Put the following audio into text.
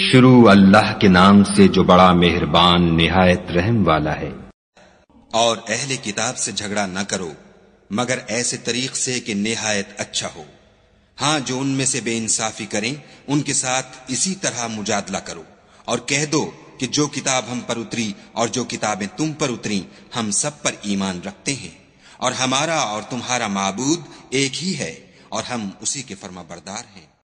शुरू अल्लाह के नाम से जो बड़ा मेहरबान निहायत रहम वाला है और अहले किताब से झगड़ा न करो मगर ऐसे तरीक से कि निहायत अच्छा हो हाँ जो उनमें से बेइंसाफी करें उनके साथ इसी तरह मुजादला करो और कह दो कि जो किताब हम पर उतरी और जो किताबें तुम पर उतरी हम सब पर ईमान रखते हैं और हमारा और तुम्हारा माबूद एक ही है और हम उसी के फर्मा बरदार हैं